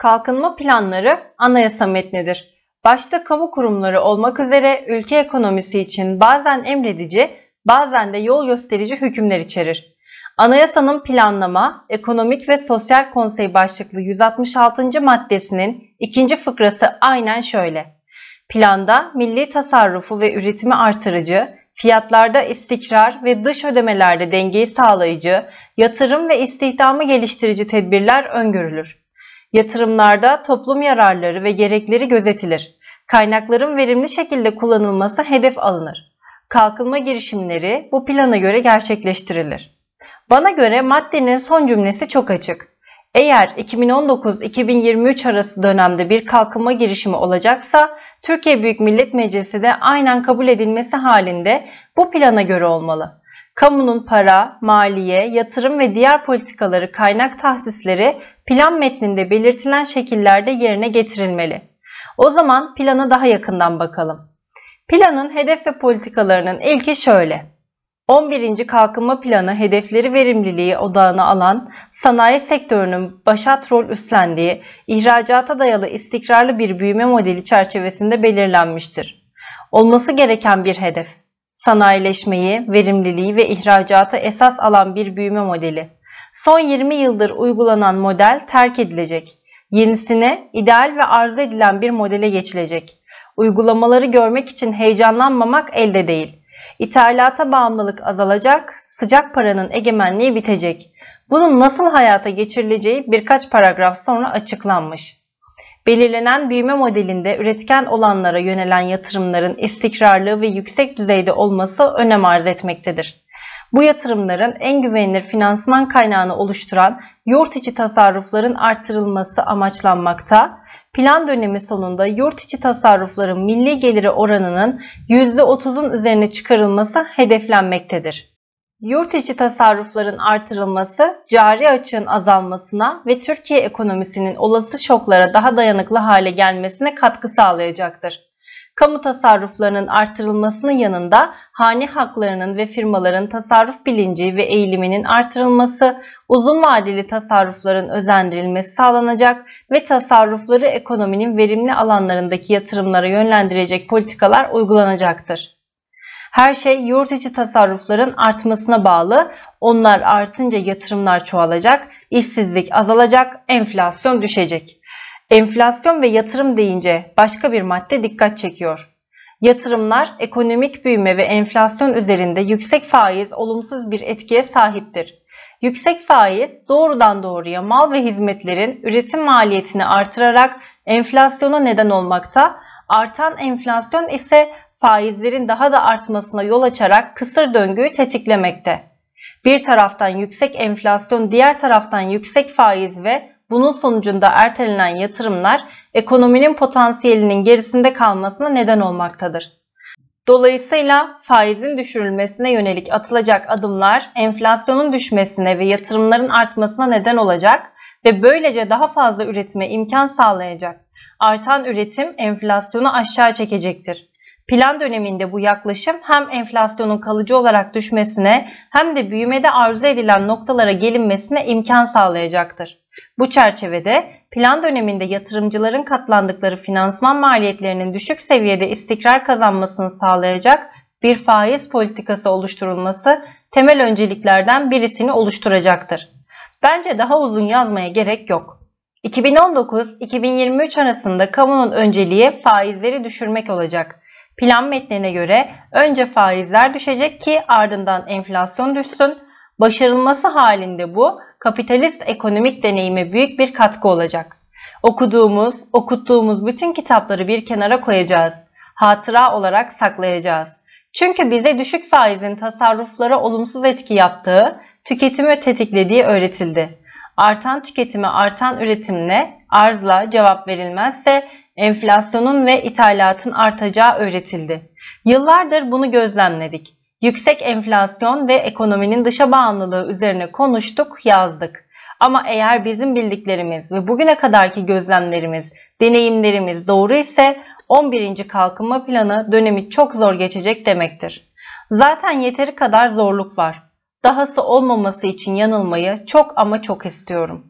kalkınma planları anayasa metnidir. Başta kamu kurumları olmak üzere ülke ekonomisi için bazen emredici, bazen de yol gösterici hükümler içerir. Anayasanın planlama, ekonomik ve sosyal konsey başlıklı 166. maddesinin ikinci fıkrası aynen şöyle. Planda milli tasarrufu ve üretimi artırıcı, fiyatlarda istikrar ve dış ödemelerde dengeyi sağlayıcı, yatırım ve istihdamı geliştirici tedbirler öngörülür. Yatırımlarda toplum yararları ve gerekleri gözetilir. Kaynakların verimli şekilde kullanılması hedef alınır. Kalkınma girişimleri bu plana göre gerçekleştirilir. Bana göre maddenin son cümlesi çok açık. Eğer 2019-2023 arası dönemde bir kalkınma girişimi olacaksa Türkiye Büyük Millet Meclisi de aynen kabul edilmesi halinde bu plana göre olmalı. Kamunun para, maliye, yatırım ve diğer politikaları kaynak tahsisleri plan metninde belirtilen şekillerde yerine getirilmeli. O zaman plana daha yakından bakalım. Planın hedef ve politikalarının ilki şöyle. 11. Kalkınma Planı hedefleri verimliliği odağına alan, sanayi sektörünün başat rol üstlendiği, ihracata dayalı istikrarlı bir büyüme modeli çerçevesinde belirlenmiştir. Olması gereken bir hedef, sanayileşmeyi, verimliliği ve ihracatı esas alan bir büyüme modeli. Son 20 yıldır uygulanan model terk edilecek. Yenisine ideal ve arzu edilen bir modele geçilecek. Uygulamaları görmek için heyecanlanmamak elde değil. İthalata bağımlılık azalacak, sıcak paranın egemenliği bitecek. Bunun nasıl hayata geçirileceği birkaç paragraf sonra açıklanmış. Belirlenen büyüme modelinde üretken olanlara yönelen yatırımların istikrarlı ve yüksek düzeyde olması önem arz etmektedir. Bu yatırımların en güvenilir finansman kaynağını oluşturan yurt içi tasarrufların artırılması amaçlanmakta. Plan dönemi sonunda yurt içi tasarrufların milli geliri oranının %30'un üzerine çıkarılması hedeflenmektedir. Yurt içi tasarrufların artırılması, cari açığın azalmasına ve Türkiye ekonomisinin olası şoklara daha dayanıklı hale gelmesine katkı sağlayacaktır kamu tasarruflarının artırılmasının yanında hane haklarının ve firmaların tasarruf bilinci ve eğiliminin artırılması, uzun vadeli tasarrufların özendirilmesi sağlanacak ve tasarrufları ekonominin verimli alanlarındaki yatırımlara yönlendirecek politikalar uygulanacaktır. Her şey yurt içi tasarrufların artmasına bağlı. Onlar artınca yatırımlar çoğalacak, işsizlik azalacak, enflasyon düşecek. Enflasyon ve yatırım deyince başka bir madde dikkat çekiyor. Yatırımlar ekonomik büyüme ve enflasyon üzerinde yüksek faiz olumsuz bir etkiye sahiptir. Yüksek faiz doğrudan doğruya mal ve hizmetlerin üretim maliyetini artırarak enflasyona neden olmakta, artan enflasyon ise faizlerin daha da artmasına yol açarak kısır döngüyü tetiklemekte. Bir taraftan yüksek enflasyon, diğer taraftan yüksek faiz ve bunun sonucunda ertelenen yatırımlar ekonominin potansiyelinin gerisinde kalmasına neden olmaktadır. Dolayısıyla faizin düşürülmesine yönelik atılacak adımlar enflasyonun düşmesine ve yatırımların artmasına neden olacak ve böylece daha fazla üretime imkan sağlayacak. Artan üretim enflasyonu aşağı çekecektir. Plan döneminde bu yaklaşım hem enflasyonun kalıcı olarak düşmesine hem de büyümede arzu edilen noktalara gelinmesine imkan sağlayacaktır. Bu çerçevede plan döneminde yatırımcıların katlandıkları finansman maliyetlerinin düşük seviyede istikrar kazanmasını sağlayacak bir faiz politikası oluşturulması temel önceliklerden birisini oluşturacaktır. Bence daha uzun yazmaya gerek yok. 2019-2023 arasında kamunun önceliği faizleri düşürmek olacak. Plan metnine göre önce faizler düşecek ki ardından enflasyon düşsün, Başarılması halinde bu kapitalist ekonomik deneyime büyük bir katkı olacak. Okuduğumuz, okuttuğumuz bütün kitapları bir kenara koyacağız. Hatıra olarak saklayacağız. Çünkü bize düşük faizin tasarruflara olumsuz etki yaptığı, tüketimi tetiklediği öğretildi. Artan tüketime artan üretimle, arzla cevap verilmezse enflasyonun ve ithalatın artacağı öğretildi. Yıllardır bunu gözlemledik yüksek enflasyon ve ekonominin dışa bağımlılığı üzerine konuştuk, yazdık. Ama eğer bizim bildiklerimiz ve bugüne kadarki gözlemlerimiz, deneyimlerimiz doğru ise 11. Kalkınma Planı dönemi çok zor geçecek demektir. Zaten yeteri kadar zorluk var. Dahası olmaması için yanılmayı çok ama çok istiyorum.